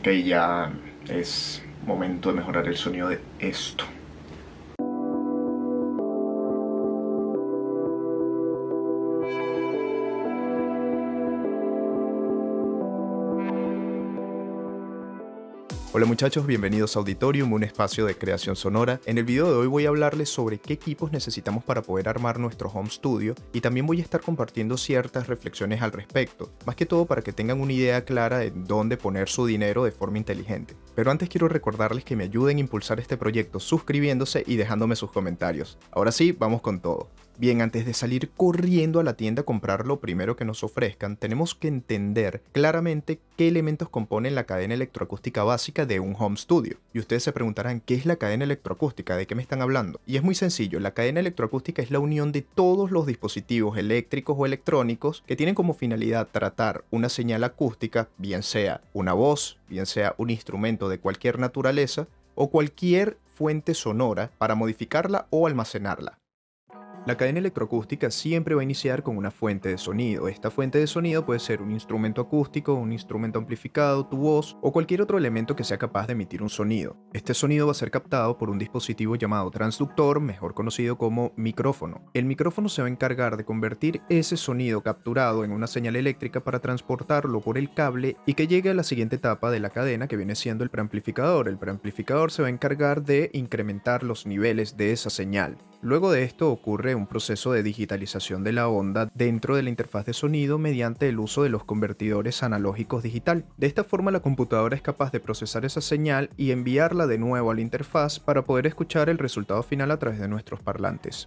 que ya es momento de mejorar el sonido de esto. Hola muchachos, bienvenidos a Auditorium, un espacio de creación sonora. En el video de hoy voy a hablarles sobre qué equipos necesitamos para poder armar nuestro home studio y también voy a estar compartiendo ciertas reflexiones al respecto, más que todo para que tengan una idea clara de dónde poner su dinero de forma inteligente. Pero antes quiero recordarles que me ayuden a impulsar este proyecto suscribiéndose y dejándome sus comentarios. Ahora sí, vamos con todo. Bien, antes de salir corriendo a la tienda a comprar lo primero que nos ofrezcan, tenemos que entender claramente qué elementos componen la cadena electroacústica básica de un home studio. Y ustedes se preguntarán, ¿qué es la cadena electroacústica? ¿De qué me están hablando? Y es muy sencillo, la cadena electroacústica es la unión de todos los dispositivos eléctricos o electrónicos que tienen como finalidad tratar una señal acústica, bien sea una voz, bien sea un instrumento de cualquier naturaleza, o cualquier fuente sonora para modificarla o almacenarla. La cadena electroacústica siempre va a iniciar con una fuente de sonido. Esta fuente de sonido puede ser un instrumento acústico, un instrumento amplificado, tu voz o cualquier otro elemento que sea capaz de emitir un sonido. Este sonido va a ser captado por un dispositivo llamado transductor, mejor conocido como micrófono. El micrófono se va a encargar de convertir ese sonido capturado en una señal eléctrica para transportarlo por el cable y que llegue a la siguiente etapa de la cadena que viene siendo el preamplificador. El preamplificador se va a encargar de incrementar los niveles de esa señal. Luego de esto ocurre un proceso de digitalización de la onda dentro de la interfaz de sonido mediante el uso de los convertidores analógicos digital. De esta forma la computadora es capaz de procesar esa señal y enviarla de nuevo a la interfaz para poder escuchar el resultado final a través de nuestros parlantes.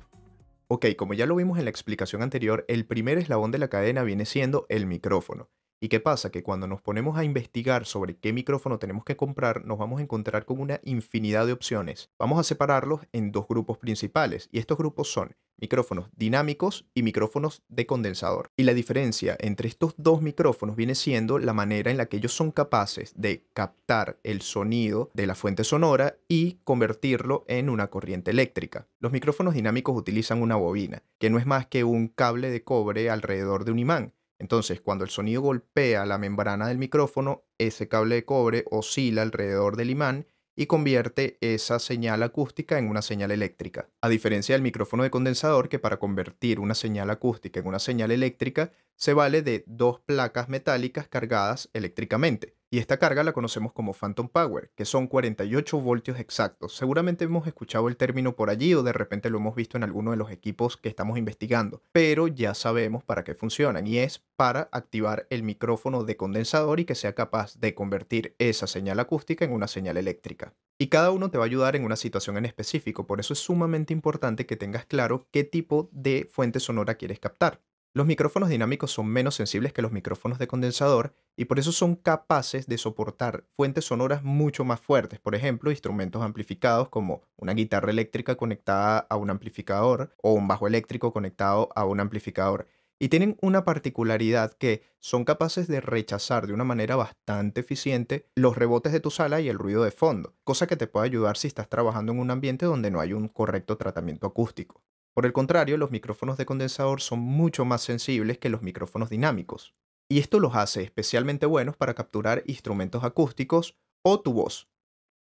Ok, como ya lo vimos en la explicación anterior, el primer eslabón de la cadena viene siendo el micrófono. ¿Y qué pasa? Que cuando nos ponemos a investigar sobre qué micrófono tenemos que comprar, nos vamos a encontrar con una infinidad de opciones. Vamos a separarlos en dos grupos principales, y estos grupos son micrófonos dinámicos y micrófonos de condensador. Y la diferencia entre estos dos micrófonos viene siendo la manera en la que ellos son capaces de captar el sonido de la fuente sonora y convertirlo en una corriente eléctrica. Los micrófonos dinámicos utilizan una bobina, que no es más que un cable de cobre alrededor de un imán entonces, cuando el sonido golpea la membrana del micrófono, ese cable de cobre oscila alrededor del imán y convierte esa señal acústica en una señal eléctrica. A diferencia del micrófono de condensador, que para convertir una señal acústica en una señal eléctrica se vale de dos placas metálicas cargadas eléctricamente. Y esta carga la conocemos como phantom power, que son 48 voltios exactos. Seguramente hemos escuchado el término por allí o de repente lo hemos visto en alguno de los equipos que estamos investigando, pero ya sabemos para qué funcionan y es para activar el micrófono de condensador y que sea capaz de convertir esa señal acústica en una señal eléctrica. Y cada uno te va a ayudar en una situación en específico, por eso es sumamente importante que tengas claro qué tipo de fuente sonora quieres captar. Los micrófonos dinámicos son menos sensibles que los micrófonos de condensador y por eso son capaces de soportar fuentes sonoras mucho más fuertes, por ejemplo, instrumentos amplificados como una guitarra eléctrica conectada a un amplificador o un bajo eléctrico conectado a un amplificador. Y tienen una particularidad que son capaces de rechazar de una manera bastante eficiente los rebotes de tu sala y el ruido de fondo, cosa que te puede ayudar si estás trabajando en un ambiente donde no hay un correcto tratamiento acústico. Por el contrario, los micrófonos de condensador son mucho más sensibles que los micrófonos dinámicos, y esto los hace especialmente buenos para capturar instrumentos acústicos o tu voz.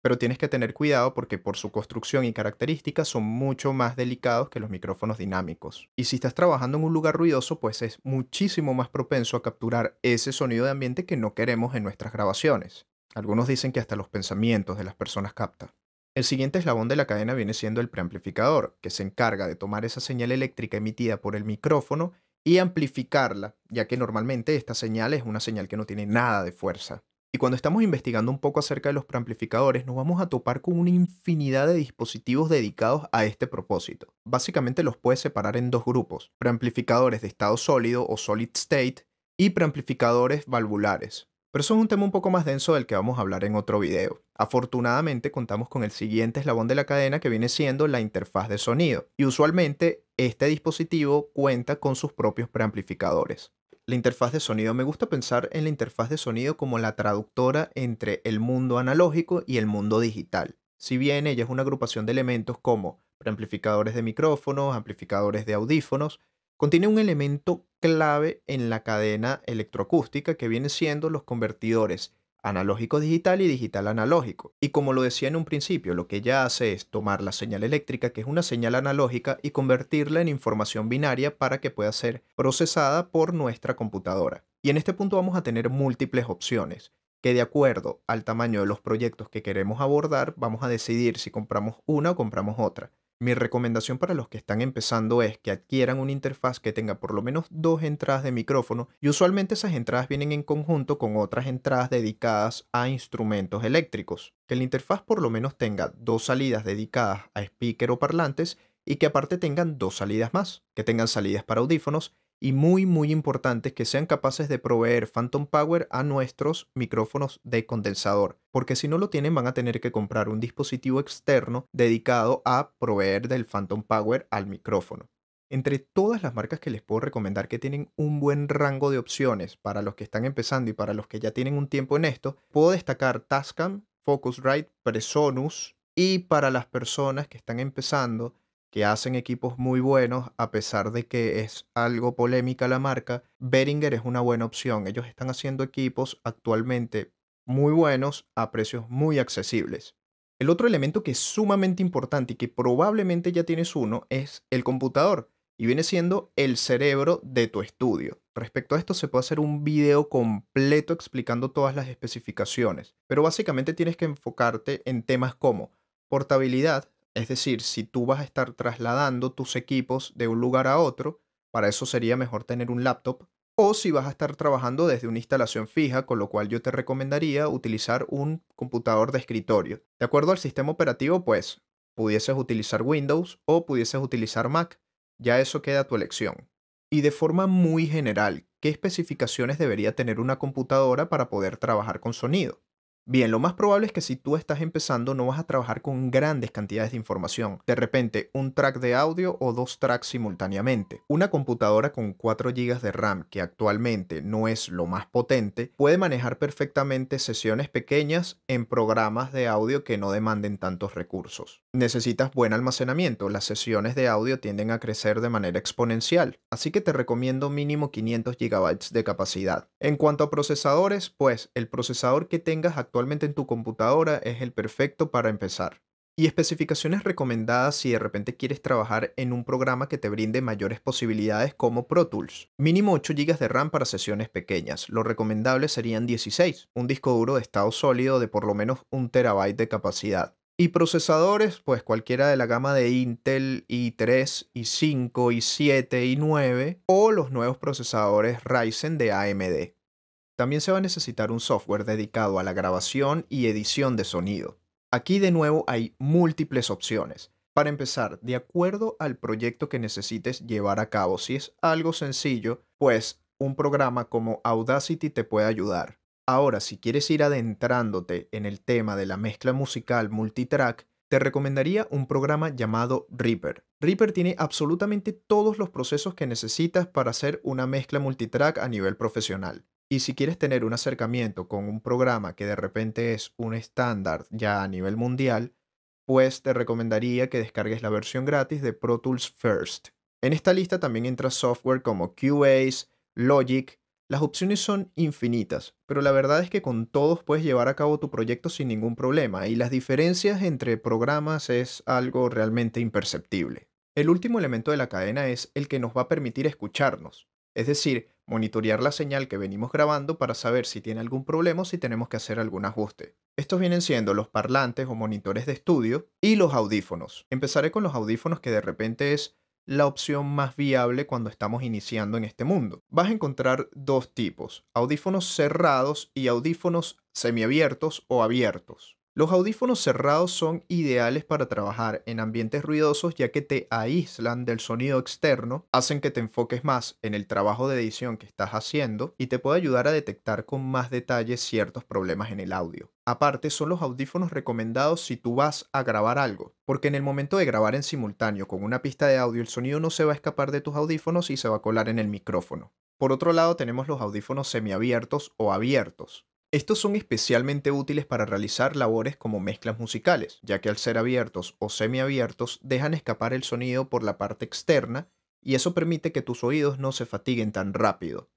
Pero tienes que tener cuidado porque por su construcción y características son mucho más delicados que los micrófonos dinámicos. Y si estás trabajando en un lugar ruidoso, pues es muchísimo más propenso a capturar ese sonido de ambiente que no queremos en nuestras grabaciones. Algunos dicen que hasta los pensamientos de las personas captan. El siguiente eslabón de la cadena viene siendo el preamplificador, que se encarga de tomar esa señal eléctrica emitida por el micrófono y amplificarla, ya que normalmente esta señal es una señal que no tiene nada de fuerza. Y cuando estamos investigando un poco acerca de los preamplificadores, nos vamos a topar con una infinidad de dispositivos dedicados a este propósito. Básicamente los puedes separar en dos grupos, preamplificadores de estado sólido o solid state y preamplificadores valvulares. Pero eso es un tema un poco más denso del que vamos a hablar en otro video. Afortunadamente contamos con el siguiente eslabón de la cadena que viene siendo la interfaz de sonido, y usualmente este dispositivo cuenta con sus propios preamplificadores. La interfaz de sonido, me gusta pensar en la interfaz de sonido como la traductora entre el mundo analógico y el mundo digital. Si bien ella es una agrupación de elementos como preamplificadores de micrófonos, amplificadores de audífonos, contiene un elemento clave en la cadena electroacústica que viene siendo los convertidores analógico digital y digital analógico. Y como lo decía en un principio, lo que ella hace es tomar la señal eléctrica, que es una señal analógica, y convertirla en información binaria para que pueda ser procesada por nuestra computadora. Y en este punto vamos a tener múltiples opciones, que de acuerdo al tamaño de los proyectos que queremos abordar, vamos a decidir si compramos una o compramos otra. Mi recomendación para los que están empezando es que adquieran una interfaz que tenga por lo menos dos entradas de micrófono y usualmente esas entradas vienen en conjunto con otras entradas dedicadas a instrumentos eléctricos. Que la interfaz por lo menos tenga dos salidas dedicadas a speaker o parlantes y que aparte tengan dos salidas más, que tengan salidas para audífonos y muy muy es que sean capaces de proveer phantom power a nuestros micrófonos de condensador, porque si no lo tienen van a tener que comprar un dispositivo externo dedicado a proveer del phantom power al micrófono. Entre todas las marcas que les puedo recomendar que tienen un buen rango de opciones para los que están empezando y para los que ya tienen un tiempo en esto, puedo destacar Tascam, Focusrite, Presonus y para las personas que están empezando que hacen equipos muy buenos, a pesar de que es algo polémica la marca, Beringer es una buena opción. Ellos están haciendo equipos actualmente muy buenos a precios muy accesibles. El otro elemento que es sumamente importante y que probablemente ya tienes uno es el computador y viene siendo el cerebro de tu estudio. Respecto a esto se puede hacer un video completo explicando todas las especificaciones, pero básicamente tienes que enfocarte en temas como portabilidad, es decir, si tú vas a estar trasladando tus equipos de un lugar a otro, para eso sería mejor tener un laptop. O si vas a estar trabajando desde una instalación fija, con lo cual yo te recomendaría utilizar un computador de escritorio. De acuerdo al sistema operativo, pues pudieses utilizar Windows o pudieses utilizar Mac. Ya eso queda a tu elección. Y de forma muy general, ¿qué especificaciones debería tener una computadora para poder trabajar con sonido? Bien, lo más probable es que si tú estás empezando no vas a trabajar con grandes cantidades de información. De repente, un track de audio o dos tracks simultáneamente. Una computadora con 4 GB de RAM, que actualmente no es lo más potente, puede manejar perfectamente sesiones pequeñas en programas de audio que no demanden tantos recursos. Necesitas buen almacenamiento, las sesiones de audio tienden a crecer de manera exponencial, así que te recomiendo mínimo 500 GB de capacidad. En cuanto a procesadores, pues el procesador que tengas actualmente en tu computadora es el perfecto para empezar. Y especificaciones recomendadas si de repente quieres trabajar en un programa que te brinde mayores posibilidades como Pro Tools. Mínimo 8 GB de RAM para sesiones pequeñas. Lo recomendable serían 16, un disco duro de estado sólido de por lo menos 1 TB de capacidad. Y procesadores, pues cualquiera de la gama de Intel i3, i5, i7, i9 o los nuevos procesadores Ryzen de AMD. También se va a necesitar un software dedicado a la grabación y edición de sonido. Aquí de nuevo hay múltiples opciones. Para empezar, de acuerdo al proyecto que necesites llevar a cabo, si es algo sencillo, pues un programa como Audacity te puede ayudar. Ahora, si quieres ir adentrándote en el tema de la mezcla musical multitrack, te recomendaría un programa llamado Reaper. Reaper tiene absolutamente todos los procesos que necesitas para hacer una mezcla multitrack a nivel profesional. Y si quieres tener un acercamiento con un programa que de repente es un estándar ya a nivel mundial, pues te recomendaría que descargues la versión gratis de Pro Tools First. En esta lista también entra software como QA's, Logic, las opciones son infinitas, pero la verdad es que con todos puedes llevar a cabo tu proyecto sin ningún problema y las diferencias entre programas es algo realmente imperceptible. El último elemento de la cadena es el que nos va a permitir escucharnos, es decir, monitorear la señal que venimos grabando para saber si tiene algún problema o si tenemos que hacer algún ajuste. Estos vienen siendo los parlantes o monitores de estudio y los audífonos. Empezaré con los audífonos que de repente es la opción más viable cuando estamos iniciando en este mundo. Vas a encontrar dos tipos, audífonos cerrados y audífonos semiabiertos o abiertos. Los audífonos cerrados son ideales para trabajar en ambientes ruidosos ya que te aíslan del sonido externo, hacen que te enfoques más en el trabajo de edición que estás haciendo y te puede ayudar a detectar con más detalle ciertos problemas en el audio. Aparte, son los audífonos recomendados si tú vas a grabar algo, porque en el momento de grabar en simultáneo con una pista de audio el sonido no se va a escapar de tus audífonos y se va a colar en el micrófono. Por otro lado, tenemos los audífonos semiabiertos o abiertos. Estos son especialmente útiles para realizar labores como mezclas musicales, ya que al ser abiertos o semiabiertos dejan escapar el sonido por la parte externa y eso permite que tus oídos no se fatiguen tan rápido.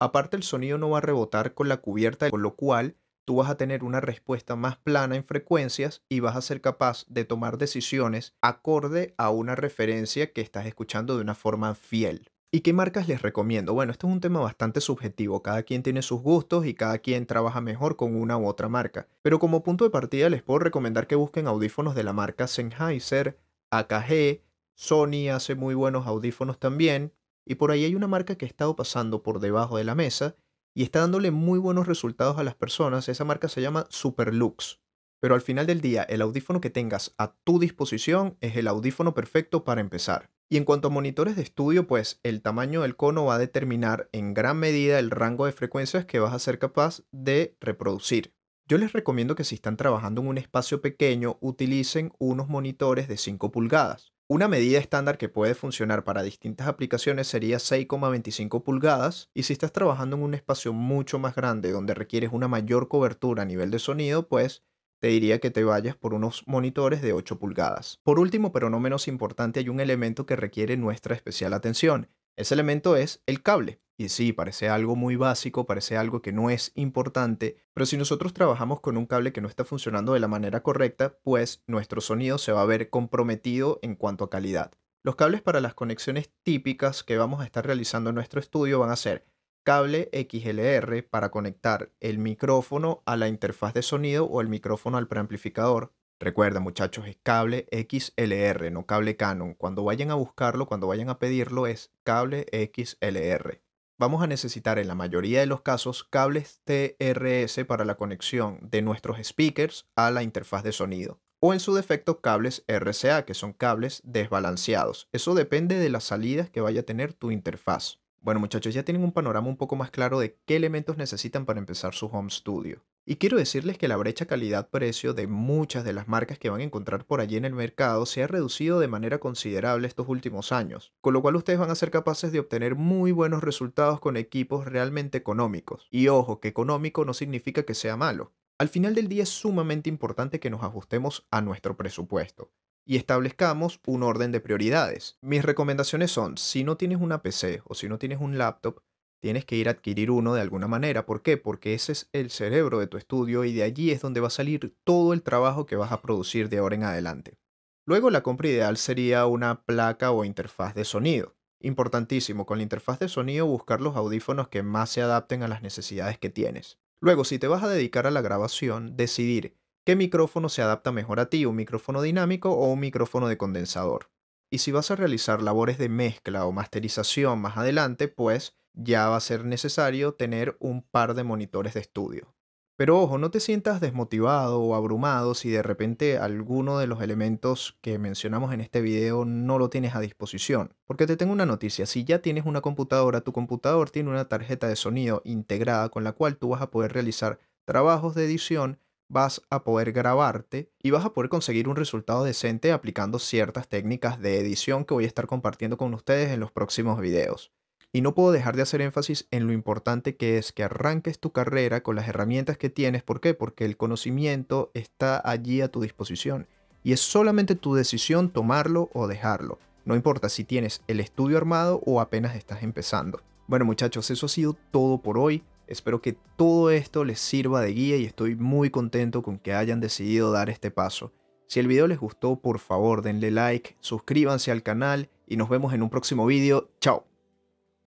Aparte el sonido no va a rebotar con la cubierta, con lo cual tú vas a tener una respuesta más plana en frecuencias y vas a ser capaz de tomar decisiones acorde a una referencia que estás escuchando de una forma fiel. ¿Y qué marcas les recomiendo? Bueno, esto es un tema bastante subjetivo, cada quien tiene sus gustos y cada quien trabaja mejor con una u otra marca, pero como punto de partida les puedo recomendar que busquen audífonos de la marca Sennheiser, AKG, Sony hace muy buenos audífonos también, y por ahí hay una marca que ha estado pasando por debajo de la mesa y está dándole muy buenos resultados a las personas, esa marca se llama Superlux. Pero al final del día, el audífono que tengas a tu disposición es el audífono perfecto para empezar. Y en cuanto a monitores de estudio, pues el tamaño del cono va a determinar en gran medida el rango de frecuencias que vas a ser capaz de reproducir. Yo les recomiendo que si están trabajando en un espacio pequeño, utilicen unos monitores de 5 pulgadas. Una medida estándar que puede funcionar para distintas aplicaciones sería 6,25 pulgadas y si estás trabajando en un espacio mucho más grande donde requieres una mayor cobertura a nivel de sonido, pues te diría que te vayas por unos monitores de 8 pulgadas. Por último, pero no menos importante, hay un elemento que requiere nuestra especial atención. Ese elemento es el cable. Y sí, parece algo muy básico, parece algo que no es importante, pero si nosotros trabajamos con un cable que no está funcionando de la manera correcta, pues nuestro sonido se va a ver comprometido en cuanto a calidad. Los cables para las conexiones típicas que vamos a estar realizando en nuestro estudio van a ser cable XLR para conectar el micrófono a la interfaz de sonido o el micrófono al preamplificador. Recuerda muchachos, es cable XLR, no cable Canon. Cuando vayan a buscarlo, cuando vayan a pedirlo, es cable XLR. Vamos a necesitar en la mayoría de los casos cables TRS para la conexión de nuestros speakers a la interfaz de sonido o en su defecto cables RCA, que son cables desbalanceados. Eso depende de las salidas que vaya a tener tu interfaz. Bueno muchachos, ya tienen un panorama un poco más claro de qué elementos necesitan para empezar su home studio. Y quiero decirles que la brecha calidad-precio de muchas de las marcas que van a encontrar por allí en el mercado se ha reducido de manera considerable estos últimos años, con lo cual ustedes van a ser capaces de obtener muy buenos resultados con equipos realmente económicos. Y ojo, que económico no significa que sea malo. Al final del día es sumamente importante que nos ajustemos a nuestro presupuesto y establezcamos un orden de prioridades. Mis recomendaciones son, si no tienes una PC o si no tienes un laptop, tienes que ir a adquirir uno de alguna manera. ¿Por qué? Porque ese es el cerebro de tu estudio y de allí es donde va a salir todo el trabajo que vas a producir de ahora en adelante. Luego la compra ideal sería una placa o interfaz de sonido. Importantísimo, con la interfaz de sonido buscar los audífonos que más se adapten a las necesidades que tienes. Luego, si te vas a dedicar a la grabación, decidir qué micrófono se adapta mejor a ti, un micrófono dinámico o un micrófono de condensador. Y si vas a realizar labores de mezcla o masterización más adelante, pues ya va a ser necesario tener un par de monitores de estudio. Pero ojo, no te sientas desmotivado o abrumado si de repente alguno de los elementos que mencionamos en este video no lo tienes a disposición. Porque te tengo una noticia, si ya tienes una computadora, tu computador tiene una tarjeta de sonido integrada con la cual tú vas a poder realizar trabajos de edición vas a poder grabarte y vas a poder conseguir un resultado decente aplicando ciertas técnicas de edición que voy a estar compartiendo con ustedes en los próximos videos. Y no puedo dejar de hacer énfasis en lo importante que es que arranques tu carrera con las herramientas que tienes. ¿Por qué? Porque el conocimiento está allí a tu disposición. Y es solamente tu decisión tomarlo o dejarlo. No importa si tienes el estudio armado o apenas estás empezando. Bueno muchachos, eso ha sido todo por hoy. Espero que todo esto les sirva de guía y estoy muy contento con que hayan decidido dar este paso. Si el video les gustó, por favor denle like, suscríbanse al canal y nos vemos en un próximo video. Chao.